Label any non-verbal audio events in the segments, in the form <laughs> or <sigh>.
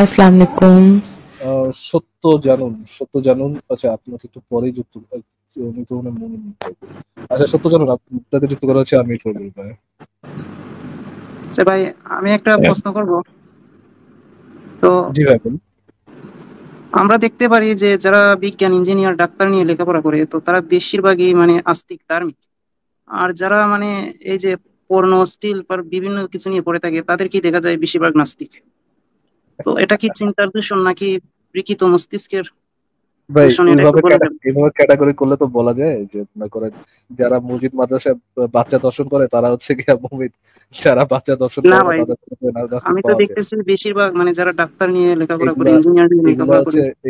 আসসালামু আলাইকুম সত্য জানুন সত্য জানুন আচ্ছা আপনাকে একটু পরে যুক্ত উনি তো মনে মনে আচ্ছা সত্য জানুন আপনাকে যুক্ত করা হচ্ছে আমি করব ভাই হ্যাঁ? আচ্ছা, ভাই আমি একটা হ্যাঁ। প্রশ্ন করব তো জি ভাই আমরা দেখতে পারি যে যারা বিজ্ঞান ইঞ্জিনিয়ার ডাক্তার নিয়ে লেখাপড়া করে তো তারা বেশিরভাগই মানে আস্তিক ধার্মিক আর যারা মানে এই যে পর্ণ স্টিল বিভিন্ন কিছু নিয়ে পড়ে থাকে তাদের কি দেখা যায় বেশিরভাগ নাস্তিক তো এটা কি চিন্তার দূষণ নাকি বিকৃত মস্তিষ্কের করলে তো বলা যায় যে মনে করেন যারা মাদ্রাসা বাচ্চা দর্শন করে তারা হচ্ছে বেশিরভাগ মানে যারা ডাক্তার নিয়ে লেখাপড়া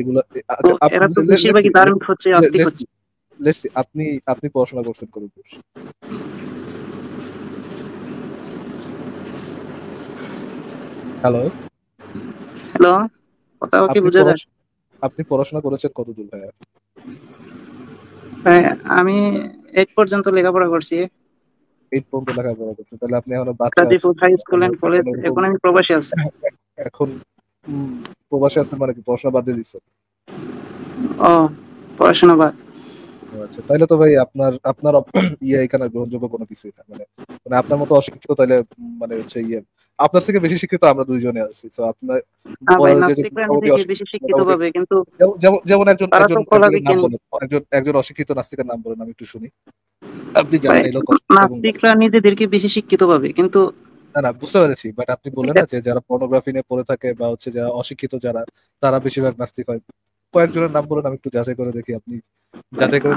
এগুলো আচ্ছা, আপনি আপনি পড়াশোনা করছেন হ্যালো হ্যালো কথা কি বুঝা যায় আপনি পড়াশোনা করেছেন কতদূর হ্যাঁ, আমি পর্যন্ত লেখাপড়া করছি পর্যন্ত লেখাপড়া তাহলে আপনি বাচ্চা হাই স্কুল এন্ড কলেজ এখন আমি প্রবাসী আছি এখন প্রবাসী আছেন মানে কি পড়াশোনা বাদ দিয়ে ও পড়াশোনা বাদ আচ্ছা তাহলে তো ভাই আপনার আপনার ইয়ে এখানে গ্রহণযোগ্য কোনো কিছু মানে মানে আপনার মতো অশিক্ষিত তাহলে মানে হচ্ছে ইয়ে আপনার থেকে বেশি শিক্ষিত আমরা দুইজনে আছি তো আপনার যেমন একজন একজন অশিক্ষিত নাস্তিকের নাম বলেন আমি একটু শুনি আপনি জানেন নাস্তিকরা নিজেদেরকে বেশি শিক্ষিত ভাবে কিন্তু না না বুঝতে পেরেছি বাট আপনি বললেন না যে যারা পর্নোগ্রাফি নিয়ে পড়ে থাকে বা হচ্ছে যারা অশিক্ষিত যারা তারা বেশিরভাগ নাস্তিক হয় কয়েকজনের নাম বলুন আমি একটু যাচাই করে দেখি আপনি যাচাই করে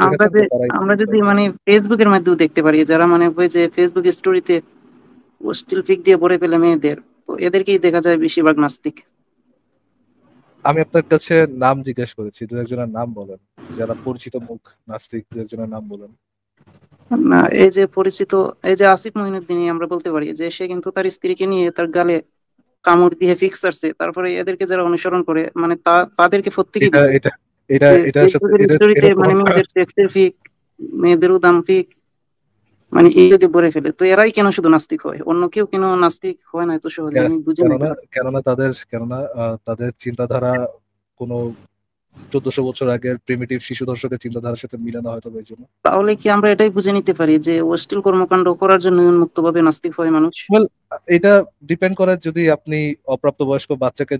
আমরা যদি মানে ফেসবুকের মাধ্যমে দেখতে পারি যারা মানে ওই যে ফেসবুক স্টোরিতে স্টিল দিয়ে ভরে ফেলে মেয়েদের তো এদেরকেই দেখা যায় বেশিরভাগ নাস্তিক আমি আপনার কাছে নাম জিজ্ঞেস করেছি দু একজনের নাম বলেন যারা পরিচিত মুখ নাস্তিক দু একজনের নাম বলেন না এই যে পরিচিত এই যে আসিফ আমরা বলতে পারি যে সে কিন্তু তার স্ত্রীকে নিয়ে তার গালে কামড় দিয়ে ফিক্স আসছে তারপরে এদেরকে যারা অনুসরণ করে মানে তাদেরকে প্রত্যেকে এটা এটা এটা মানে মেয়েদের উদাম ফিক মানে এই যদি বলে ফেলে তো এরাই কেন শুধু নাস্তিক হয় অন্য কেউ কেন নাস্তিক হয় না এত সহজে আমি বুঝি না কেননা তাদের কেননা তাদের চিন্তাধারা কোনো চোদ্দশো বছর আগের প্রিমিটিভ শিশু দর্শকের চিন্তাধারার সাথে মিলানো না হয়তো এই জন্য তাহলে কি আমরা এটাই বুঝে নিতে পারি যে অশ্লীল কর্মকাণ্ড করার জন্য উন্মুক্তভাবে নাস্তিক হয় মানুষ এটা ডিপেন্ড করে যদি আপনি অপ্রাপ্ত বয়স্ক বাচ্চাকে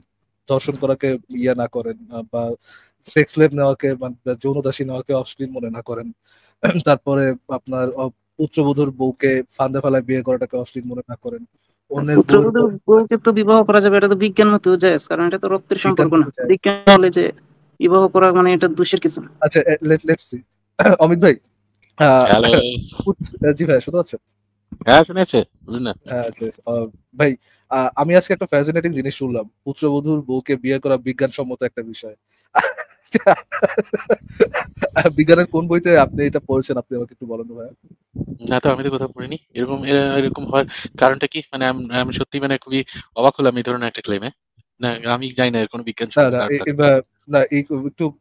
ধর্ষণ করাকে ইয়া না করেন বা সেক্স লেব নেওয়াকে যৌনদাসী নেওয়াকে অশ্লীল মনে না করেন তারপরে আপনার পুত্রবধূর বউকে ফান্দা ফেলায় বিয়ে করাটাকে অশ্লীল মনে না করেন অন্যের পুত্রবধূর বউকে তো বিবাহ করা যাবে এটা তো বিজ্ঞান মতে জায়েজ কারণ এটা তো রক্তের সম্পর্ক না বিজ্ঞান বলে যে বিবাহ করা মানে এটা দোষের কিছু না আচ্ছা লেট লেটস সি অমিত ভাই <coughs> জি ভাই শুধু হ্যাঁ, হ্যাঁ, আছে আচ্ছা, আচ্ছা। ভাই আমি আজকে একটা ফ্যাসিনেটিং জিনিস শুনলাম পুত্রবধূর বউকে বিয়ে করা বিজ্ঞানসম্মত একটা বিষয় <laughs> বিজ্ঞানের কোন বইতে আপনি এটা আপনি আমাকে একটু বলেন ভাই না তো আমি তো কোথাও পড়িনি এরকম এরকম হওয়ার কারণটা কি মানে আমি সত্যি মানে খুবই অবাক হলাম এই ধরনের একটা ক্লেমে আমি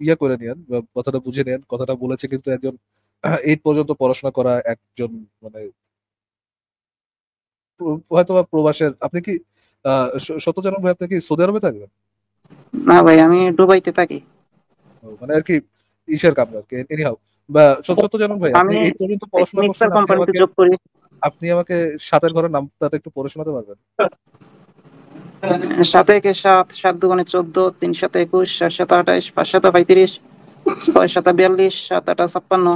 ইয়ে কথাটা বুঝে নেন কথাটা বলেছে কিন্তু একজন <clears throat> এই পর্যন্ত পড়াশোনা করা একজন মানে হয়তো বা প্রবাসের আপনি কি সত্যজনক ভাই আপনি কি সৌদি আরবে থাকবেন না ভাই আমি দুবাইতে থাকি মানে আর কি ইশার কামরা আর কি এনিহাউ বা সত্য জানান ভাই আপনি এই পর্যন্ত পড়াশোনা করছেন আপনি আমাকে সাতের ঘরের নামটা একটু পড়ে শোনাতে পারবেন হ্যাঁ, সাত একে সাত সাত দুগুণে চোদ্দ তিন সাত একুশ চার সাত আঠাইশ পাঁচ সাত পঁয়ত্রিশ ছয় সাত বিয়াল্লিশ সাত আটা ছাপ্পান্ন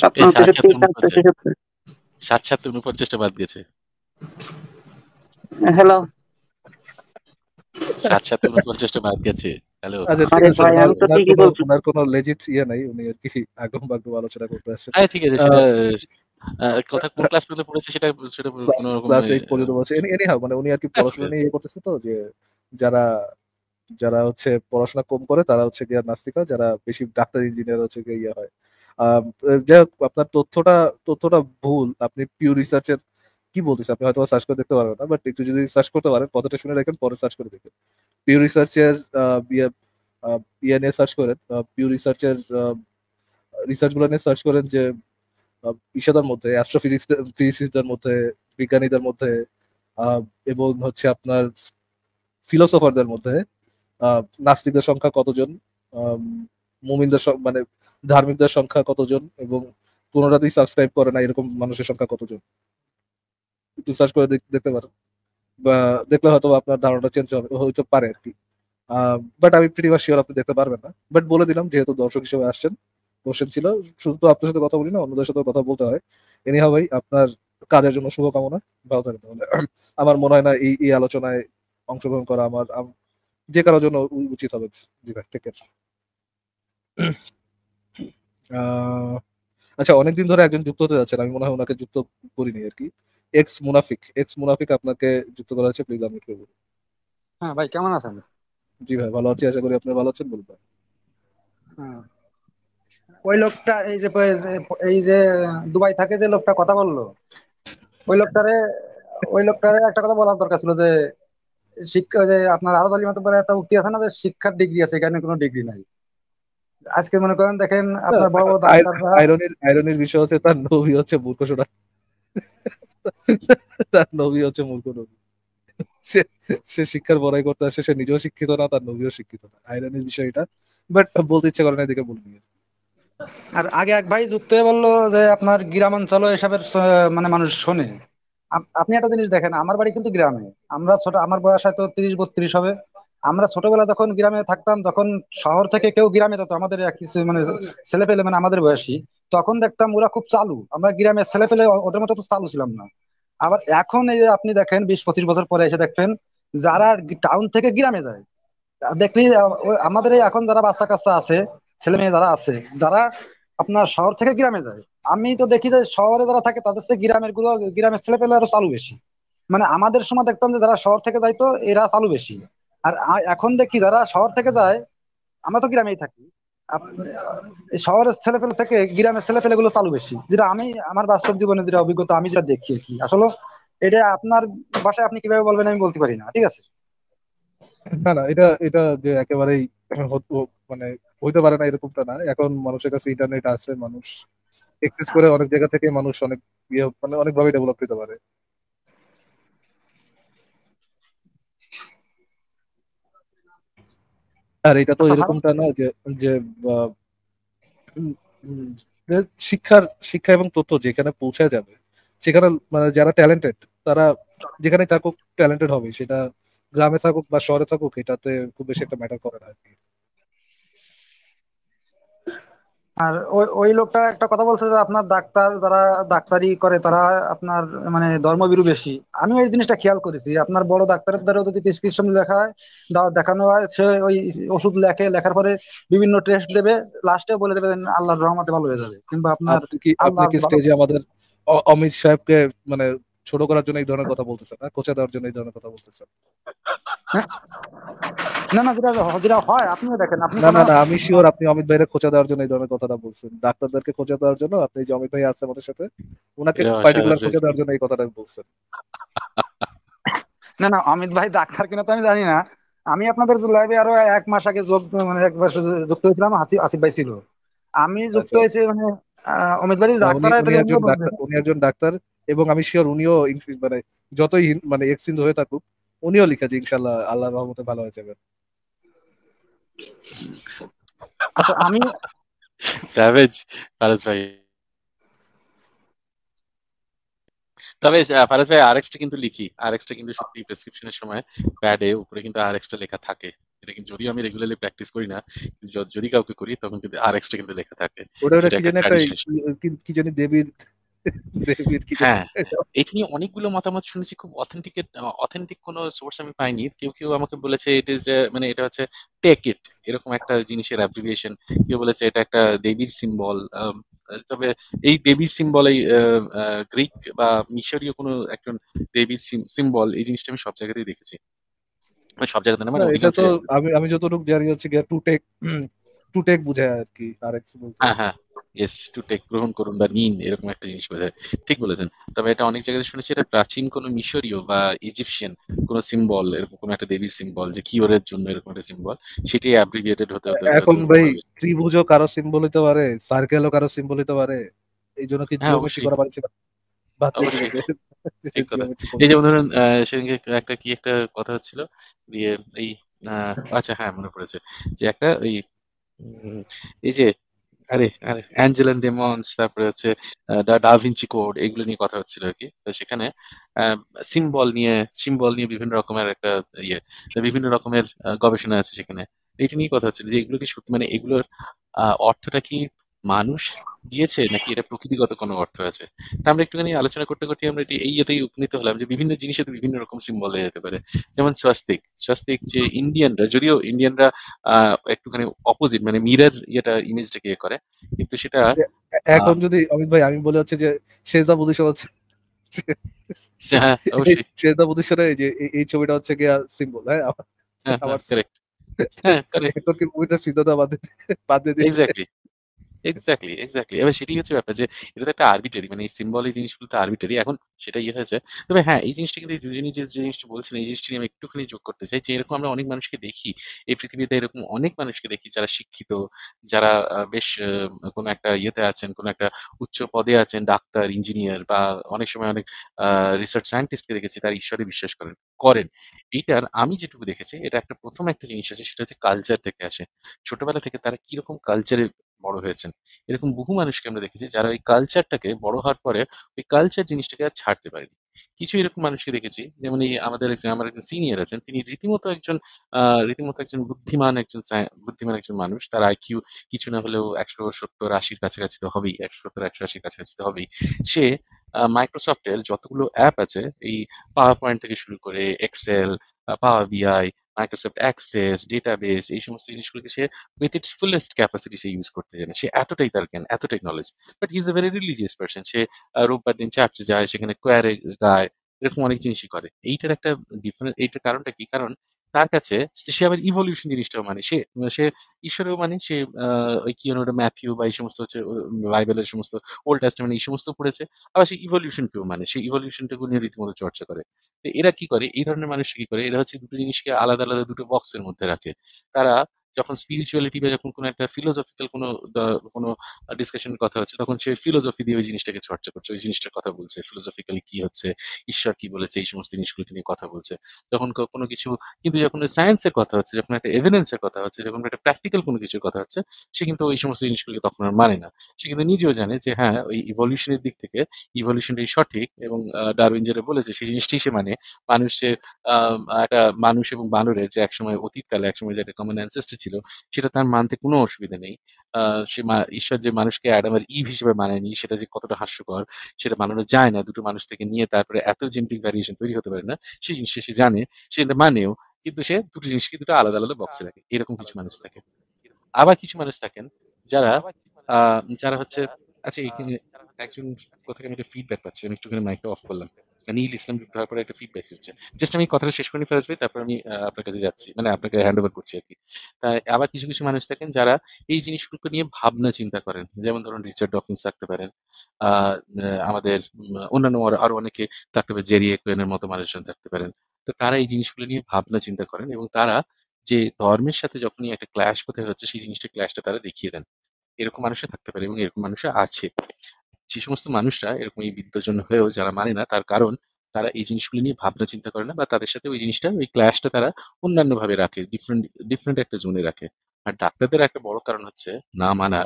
সাত তেষট্টি সাত সাত উনপঞ্চাশটা বাদ গেছে হ্যালো সাত সাত উনপঞ্চাশটা বাদ গেছে পড়াশোনা ইয়ে যারা হচ্ছে পড়াশোনা কম করে তারা হচ্ছে গিয়ে নাস্তিক হয় যারা বেশি ডাক্তার ইঞ্জিনিয়ার হচ্ছে গিয়ে ইয়ে হয় যাই হোক আপনার তথ্যটা তথ্যটা ভুল আপনি পিউ রিসার্চের কি বলতেছে আপনি হয়তো সার্চ করে দেখতে পারবেন না বাট একটু যদি সার্চ করতে পারেন কথাটা শুনে রাখেন পরে সার্চ করে দেখেন পিউ রিসার্চের ইয়ে নিয়ে সার্চ করেন পিউ uh, রিসার্চের uh, গুলো নিয়ে সার্চ করেন যে ইসাদের uh, মধ্যে অ্যাস্ট্রোফিজিক্স ফিজিসিস্টদের মধ্যে বিজ্ঞানীদের মধ্যে এবং হচ্ছে আপনার ফিলোসফারদের মধ্যে নাস্তিকদের সংখ্যা কতজন um, মুমিনদের মানে ধার্মিকদের সংখ্যা কতজন এবং কোনোটাতেই সাবস্ক্রাইব করে না এরকম মানুষের সংখ্যা কতজন একটু সার্চ করে দেখতে পারেন দেখলে হয়তো আপনার ধারণাটা চেঞ্জ হবে হয়তো পারে আর কি বাট আমি প্রিটি বা শিওর আপনি দেখতে পারবেন না বাট বলে দিলাম যেহেতু দর্শক হিসেবে আসছেন কোশ্চেন ছিল শুধু তো আপনার সাথে কথা বলি না অন্যদের সাথে কথা বলতে হয় এনি ভাই আপনার কাজের জন্য শুভকামনা ভালো থাকেন তাহলে <clears throat> আমার মনে হয় না এই এই আলোচনায় অংশগ্রহণ করা আমার যে কারোর জন্য উচিত হবে জি ভাই টেক <clears throat> আচ্ছা অনেকদিন ধরে একজন যুক্ত হতে যাচ্ছেন আমি মনে হয় ওনাকে যুক্ত করিনি আর কি এক্স মুনাফিক এক্স মুনাফিক আপনাকে যুক্ত করা হয়েছে প্লিজ আমি হ্যাঁ ভাই কেমন আছেন জি ভাই ভালো আছি আশা করি আপনি ভালো আছেন বলুন হ্যাঁ ওই লোকটা এই যে এই যে দুবাই থাকে যে লোকটা কথা বললো ওই লোকটারে ওই লোকটারে একটা কথা বলার দরকার ছিল যে শিক্ষা যে আপনার আরো জালি মতো একটা উক্তি আছে না যে শিক্ষার ডিগ্রি আছে এখানে কোনো ডিগ্রি নাই আজকে মনে করেন দেখেন আপনার বড় বড় আইরনির আইরনির বিষয় হচ্ছে তার নবী হচ্ছে মূর্খ <laughs> তার নবী হচ্ছে মূর্খ নবী সে শিক্ষার বড়াই করতে আসে সে নিজেও শিক্ষিত না তার নবীও শিক্ষিত না আইরানের বিষয় এটা বাট বলতে ইচ্ছে করে না এদিকে বলে নিয়েছে আর আগে এক ভাই যুক্ত হয়ে বললো যে আপনার গ্রামাঞ্চল এসবের মানে মানুষ শোনে আপনি একটা জিনিস দেখেন আমার বাড়ি কিন্তু গ্রামে আমরা ছোট আমার বয়স হয়তো তিরিশ বত্রিশ হবে আমরা ছোটবেলা যখন গ্রামে থাকতাম তখন শহর থেকে কেউ গ্রামে যেত আমাদের মানে ছেলে পেলে মানে আমাদের বয়সী তখন দেখতাম ওরা খুব চালু আমরা গ্রামের ছেলে পেলে ওদের মতো তো চালু ছিলাম না আবার এখন এই আপনি দেখেন বিশ পঁচিশ বছর পরে এসে দেখবেন যারা টাউন থেকে গ্রামে যায় দেখলি আমাদের এই এখন যারা বাচ্চা কাচ্চা আছে ছেলে মেয়ে যারা আছে যারা আপনার শহর থেকে গ্রামে যায় আমি তো দেখি যে শহরে যারা থাকে তাদের থেকে গ্রামের গুলো গ্রামের ছেলে পেলে আরো চালু বেশি মানে আমাদের সময় দেখতাম যে যারা শহর থেকে যাইতো এরা চালু বেশি আর এখন দেখি যারা শহর থেকে যায় আমরা তো গ্রামেই থাকি শহরের ছেলেপেলে থেকে গ্রামের ছেলেপেলে গুলো চালু বেশি যেটা আমি আমার বাস্তব জীবনে যেটা অভিজ্ঞতা আমি যেটা দেখি আর কি আসলে এটা আপনার বাসায় আপনি কিভাবে বলবেন আমি বলতে পারি না ঠিক আছে না না এটা এটা যে একেবারেই মানে হইতে পারে না এরকমটা না এখন মানুষের কাছে ইন্টারনেট আছে মানুষ এক্সেস করে অনেক জায়গা থেকে মানুষ অনেক ইয়ে, মানে অনেকভাবে ডেভেলপ হতে পারে আর এটা তো আচ্ছা, এরকমটা না যে যে শিক্ষার শিক্ষা এবং তথ্য যেখানে পৌঁছা যাবে সেখানে মানে যারা ট্যালেন্টেড তারা যেখানে থাকুক ট্যালেন্টেড হবে সেটা গ্রামে থাকুক বা শহরে থাকুক এটাতে খুব বেশি একটা ম্যাটার করে না আর কি আর ওই ওই লোকটা একটা কথা বলছে যে আপনার ডাক্তার যারা ডাক্তারি করে তারা আপনার মানে ধর্মবিরু বেশি আমি ওই জিনিসটা খেয়াল করেছি আপনার বড় ডাক্তারের দ্বারা যদি প্রেসক্রিপশন লেখায় দেখানো হয় সে ওই ওষুধ লেখে লেখার পরে বিভিন্ন টেস্ট দেবে লাস্টে বলে দেবে আল্লাহর রহমতে ভালো হয়ে যাবে কিংবা আপনার আপনি কি স্টেজে আমাদের অমিত সাহেবকে মানে ছোট করার জন্য এই ধরনের কথা বলতেছেন না কোচা দেওয়ার জন্য এই ধরনের কথা বলতেছেন না না যেটা হয় আপনিও দেখেন আপনি না না না আমি শিওর আপনি অমিত ভাইরে খোঁচা দেওয়ার জন্য এই ধরনের কথাটা বলছেন ডাক্তারদেরকে খোঁচা দেওয়ার জন্য আপনি যে অমিত ভাই আছে আমাদের সাথে পার্টিকুলার খোঁচা দেওয়ার জন্য এই কথাটা বলছেন না না অমিত ভাই ডাক্তার কিনা তো আমি জানি না আমি আপনাদের লাইভে আরো এক মাস আগে যোগ মানে এক মাস যুক্ত হয়েছিলাম আসিফ ভাই ছিল আমি যুক্ত আচ্ছা। হয়েছি মানে অমিত ভাই ডাক্তার উনি একজন ডাক্তার এবং আমি শিওর উনিও মানে যতই মানে এক্সচেঞ্জ হয়ে থাকুক উনিও লিখেছে ইনশাল্লাহ আল্লাহর রহমতে ভালো হয়ে যাবে আচ্ছা আমি স্যাভেজ ফারাজ ভাই তবে ফারাজ ভাই আরএক্সটা কিন্তু লিখি আরএক্সটা কিন্তু সত্যি প্রেসক্রিপশনের সময় প্যাডে উপরে কিন্তু আরএক্সটা লেখা থাকে এটা কিন্তু যদিও আমি রেগুলারলি প্র্যাকটিস করি না যদি কাউকে করি তখন কিন্তু আরএক্সটা কিন্তু লেখা থাকে ওটা কি জানি একটা কি জানি দেবীর হ্যাঁ এটা নিয়ে অনেকগুলো মতামত শুনেছি খুব অথেন্টিক অথেন্টিক কোন সোর্স আমি পাইনি কেউ কেউ আমাকে বলেছে ইট ইজ মানে এটা হচ্ছে টেক ইট এরকম একটা জিনিসের অ্যাব্রিভিয়েশন কেউ বলেছে এটা একটা দেবীর সিম্বল তবে এই দেবীর সিম্বল এই গ্রিক বা মিশরীয় কোনো একজন দেবীর সিম্বল এই জিনিসটা আমি সব জায়গাতেই দেখেছি মানে সব জায়গাতে না মানে এটা তো আমি আমি যতটুকু জানি হচ্ছে টু টেক টু টেক বুঝায় আর কি আর হ্যাঁ হ্যাঁ এস টু টেক গ্রহণ করুন বা নিন এরকম একটা জিনিস বোঝায় ঠিক বলেছেন তবে এটা অনেক জায়গায় শুনেছি এটা প্রাচীন কোনো মিশরীয় বা ইজিপশিয়ান কোন সিম্বল এরকম কোনো একটা দেবীর সিম্বল যে কিওরের জন্য এরকম একটা সিম্বল সেটাই অ্যাব্রিভিয়েটেড হতে হতে এখন ভাই ত্রিভুজও কারো সিম্বল হতে পারে সার্কেলও কারো সিম্বল হতে পারে এই জন্য কি জিওমেট্রি হ্যাঁ, করা পারছে এই যেমন ধরেন সেদিনকে একটা কি একটা কথা হচ্ছিল দিয়ে এই আচ্ছা হ্যাঁ মনে পড়েছে যে একটা ওই এই যে আরে আরে অ্যাঞ্জেল এন্ড ডেমন্স তারপরে হচ্ছে ডাভিনচি কোড এগুলো নিয়ে কথা হচ্ছিল আর কি তো সেখানে সিম্বল নিয়ে সিম্বল নিয়ে বিভিন্ন রকমের একটা ইয়ে বিভিন্ন রকমের গবেষণা আছে সেখানে এটা নিয়ে কথা হচ্ছিল যে এগুলো কি সত্যি মানে এগুলোর অর্থটা কি মানুষ দিয়েছে নাকি এটা প্রকৃতিগত কোনো অর্থ আছে তা আমরা একটুখানি আলোচনা করতে করতে আমরা এই ইয়েতেই উপনীত হলাম যে বিভিন্ন জিনিসে তো বিভিন্ন রকম সিম্বল দেওয়া যেতে পারে যেমন স্বাস্তিক স্বাস্তিক যে ইন্ডিয়ানরা যদিও ইন্ডিয়ানরা একটুখানি অপোজিট মানে মিরার ইয়েটা ইমেজটাকে ইয়ে করে কিন্তু সেটা এখন যদি অমিত ভাই আমি বলে হচ্ছে হ্যাঁ, যে সেজা বুদ্ধিশ হচ্ছে সেজা বুদ্ধিশ্বরে যে এই ছবিটা হচ্ছে গিয়া সিম্বল হ্যাঁ আমার সিলেক্ট হ্যাঁ কারণ হ্যাঁ, তোর হ্যাঁ, কি মুভিটা সিদ্ধতা বাদ দিয়ে বাদ দিয়ে এক্স্যাক্টলি এক্স্যাক্টলি এক্স্যাক্টলি এবার সেটাই হচ্ছে ব্যাপার যে এটা একটা আর্বিটারি মানে এই সিম্বল এই জিনিসগুলো তো আরবিটারি এখন সেটা ইয়ে হয়েছে তবে হ্যাঁ এই জিনিসটা কিন্তু দুজনই যে জিনিসটা বলছেন এই জিনিসটি আমি একটুখানি যোগ করতে চাই যে এরকম আমরা অনেক মানুষকে দেখি এই পৃথিবীতে এরকম অনেক মানুষকে দেখি যারা শিক্ষিত যারা বেশ কোনো একটা ইয়েতে আছেন কোনো একটা উচ্চ পদে আছেন ডাক্তার ইঞ্জিনিয়ার বা অনেক সময় অনেক রিসার্চ সায়েন্টিস্টকে দেখেছি তারা ঈশ্বরে বিশ্বাস করেন করেন এইটার আমি যেটুকু দেখেছি এটা একটা প্রথম একটা জিনিস আছে সেটা হচ্ছে কালচার থেকে আসে ছোটবেলা থেকে তারা কিরকম কালচারে বড় হয়েছেন এরকম বহু মানুষকে আমরা দেখেছি যারা ওই কালচারটাকে বড় হওয়ার পরে ওই কালচার জিনিসটাকে আর ছাড়তে পারেনি কিছু এরকম মানুষকে দেখেছি যেমন এই আমাদের একজন আমার একজন সিনিয়র আছেন তিনি রীতিমতো একজন রীতিমতো একজন বুদ্ধিমান একজন বুদ্ধিমান একজন মানুষ তার আইকিউ কিছু না হলেও একশো সত্তর আশির কাছাকাছি তো হবেই একশো সত্তর একশো আশির কাছাকাছি তো হবেই সে মাইক্রোসফটের যতগুলো অ্যাপ আছে এই পাওয়ার পয়েন্ট থেকে শুরু করে এক্সেল পাওয়ার বিআই মাইক্রোসফট অ্যাক্সেস ডেটাবেস এই সমস্ত জিনিসগুলোকে সে উইথ ইটস ফুলেস্ট ক্যাপাসিটি সে ইউজ করতে জানে সে এতটাই তার জ্ঞান এত technology but he is a very religious person সে রোববার দিন চার্চে যায় সেখানে কোয়ারে গায় এরকম অনেক জিনিসই করে এইটার একটা ডিফারেন্ট এইটার কারণটা কি কারণ তার কাছে সে আবার ইভলিউশন জিনিসটাও মানে সে সে ঈশ্বরেও মানে সে ওই কি ওটা ম্যাথিউ বা এই সমস্ত হচ্ছে বাইবেলের সমস্ত ওল্ড মানে এই সমস্ত পড়েছে আবার সে ইভলিউশনকেও মানে সে ইভলিউশনটাকে নিয়ে রীতিমতো চর্চা করে তো এরা কি করে এই ধরনের মানুষ কি করে এরা হচ্ছে দুটো জিনিসকে আলাদা আলাদা দুটো বক্সের মধ্যে রাখে তারা যখন স্পিরিচুয়ালিটি বা যখন কোনো একটা ফিলোসফিক্যাল কোনো কোনো ডিসকাশনের কথা হচ্ছে তখন সে ফিলোসফি দিয়ে ওই জিনিসটাকে চর্চা করছে ওই জিনিসটার কথা বলছে ফিলোসফিক্যালি কি হচ্ছে ঈশ্বর কি বলেছে এই সমস্ত জিনিসগুলোকে নিয়ে কথা বলছে যখন কোনো কিছু কিন্তু যখন সায়েন্সের কথা হচ্ছে যখন একটা এভিডেন্সের কথা হচ্ছে যখন একটা প্র্যাকটিক্যাল কোনো কিছুর কথা হচ্ছে সে কিন্তু ওই সমস্ত জিনিসগুলোকে তখন আর মানে না সে কিন্তু নিজেও জানে যে হ্যাঁ ওই ইভলিউশনের দিক থেকে ইভলিউশনটাই সঠিক এবং ডারউইন যেটা বলেছে সেই জিনিসটি সে মানে মানুষের একটা মানুষ এবং বানরের যে একসময় অতীতকালে একসময় যে একটা কমন অ্যানসেস্টার এসেছিল সেটা তার মানতে কোনো অসুবিধা নেই সে ঈশ্বর যে মানুষকে অ্যাডামের ইভ হিসেবে মানেনি সেটা যে কতটা হাস্যকর সেটা মানানো যায় না দুটো মানুষ থেকে নিয়ে তারপরে এত জেনেটিক ভ্যারিয়েশন তৈরি হতে পারে না সেই জিনিসটা সে জানে সেটা মানেও কিন্তু সে দুটো জিনিসকে দুটো আলাদা আলাদা বক্সে রাখে এরকম কিছু মানুষ থাকে আবার কিছু মানুষ থাকেন যারা যারা হচ্ছে আচ্ছা এখানে একজন কোথা থেকে আমি একটা ফিডব্যাক পাচ্ছি আমি একটুখানি মাইকটা অফ করলাম নীল মানে ইসলাম যুক্ত হওয়ার পরে একটা ফিডব্যাক এসেছে জাস্ট আমি কথাটা শেষ করে ফেরাজ তারপর আমি আপনার কাছে যাচ্ছি মানে আপনাকে হ্যান্ড ওভার করছি আর কি তাই আবার কিছু কিছু মানুষ থাকেন যারা এই জিনিসগুলোকে নিয়ে ভাবনা চিন্তা করেন যেমন ধরুন রিচার্ড ডকিন্স থাকতে পারেন আমাদের অন্যান্য আরো অনেকে থাকতে পারে জেরি একোয়েনের মতো মানুষজন থাকতে পারেন তো তারা এই জিনিসগুলো নিয়ে ভাবনা চিন্তা করেন এবং তারা যে ধর্মের সাথে যখনই একটা ক্ল্যাশ কোথায় হচ্ছে সেই জিনিসটা ক্ল্যাশটা তারা দেখিয়ে দেন এরকম মানুষও থাকতে পারে এবং এরকম মানুষও আছে যে সমস্ত মানুষরা এরকম এই বিদ্যজন হয়েও যারা মানে না তার কারণ তারা এই জিনিসগুলি নিয়ে ভাবনা চিন্তা করে না বা তাদের সাথে ওই জিনিসটা ওই ক্লাসটা তারা অন্যান্য ভাবে রাখে ডিফারেন্ট ডিফারেন্ট একটা জোনে রাখে আর ডাক্তারদের একটা বড় কারণ হচ্ছে না মানা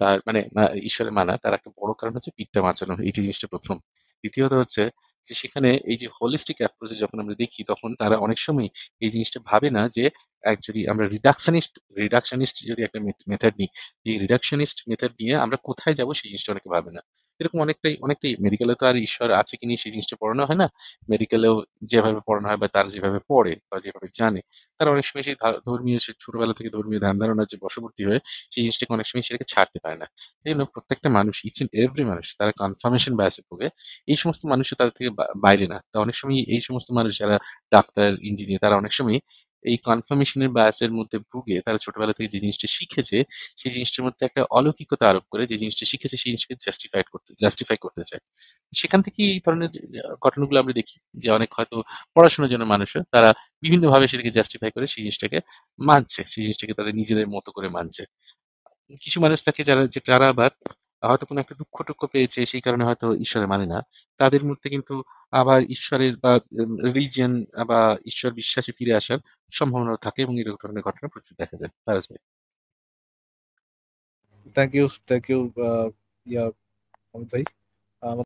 তার মানে ঈশ্বরে মানা তার একটা বড় কারণ হচ্ছে পিঠটা বাঁচানো এই জিনিসটা প্রথম দ্বিতীয়ত হচ্ছে যে সেখানে এই যে হোলিস্টিক অ্যাপ্রোচে যখন আমরা দেখি তখন তারা অনেক সময় এই জিনিসটা ভাবে না যে অ্যাকচুয়ালি আমরা রিডাকশনিস্ট রিডাকশনিস্ট যদি একটা মেথড নিই যে রিডাকশনিস্ট মেথড নিয়ে আমরা কোথায় যাব সেই জিনিসটা অনেকে ভাবে না এরকম অনেকটাই অনেকটাই মেডিকেলে তো আর ঈশ্বর আছে কি সেই জিনিসটা পড়ানো হয় না মেডিকেলেও যেভাবে পড়ানো হয় বা তারা যেভাবে পড়ে বা যেভাবে জানে তারা অনেক সময় সেই ধর্মীয় সে ছোটবেলা থেকে ধর্মীয় ধ্যান ধারণা যে বশবর্তী হয়ে সেই জিনিসটাকে অনেক সময় সেটাকে ছাড়তে পারে না এই জন্য প্রত্যেকটা মানুষ ইচ এন্ড এভরি মানুষ তারা কনফার্মেশন ব্যাসে ভোগে এই সমস্ত মানুষ তাদের থেকে বাইরে না তা অনেক সময় এই সমস্ত মানুষ যারা ডাক্তার ইঞ্জিনিয়ার তারা অনেক সময় এই কনফার্মেশনের বায়াসের মধ্যে ভুগে তারা ছোটবেলা থেকে যে জিনিসটা শিখেছে সেই জিনিসটার মধ্যে একটা অলৌকিকতা আরোপ করে যে জিনিসটা শিখেছে সেই জিনিসকে জাস্টিফাইড করতে জাস্টিফাই করতে চায় সেখান থেকে এই ধরনের ঘটনাগুলো আমরা দেখি যে অনেক হয়তো পড়াশোনার জন্য মানুষ তারা বিভিন্ন ভাবে সেটাকে জাস্টিফাই করে সেই জিনিসটাকে মানছে সেই জিনিসটাকে তাদের নিজেদের মতো করে মানছে কিছু মানুষ থাকে যারা যারা আবার হয়তো কোনো একটা দুঃখ টুক্ষ পেয়েছে সেই কারণে হয়তো ঈশ্বরে মানে না তাদের মধ্যে কিন্তু আবার ঈশ্বরের বা রিলিজিয়ান বা ঈশ্বর বিশ্বাসে ফিরে আসার সম্ভাবনা থাকে এবং এরকম ধরনের ঘটনা প্রচুর দেখা যায় ফারাজ ভাই থ্যাংক ইউ থ্যাংক ইউ ইয়া ভাই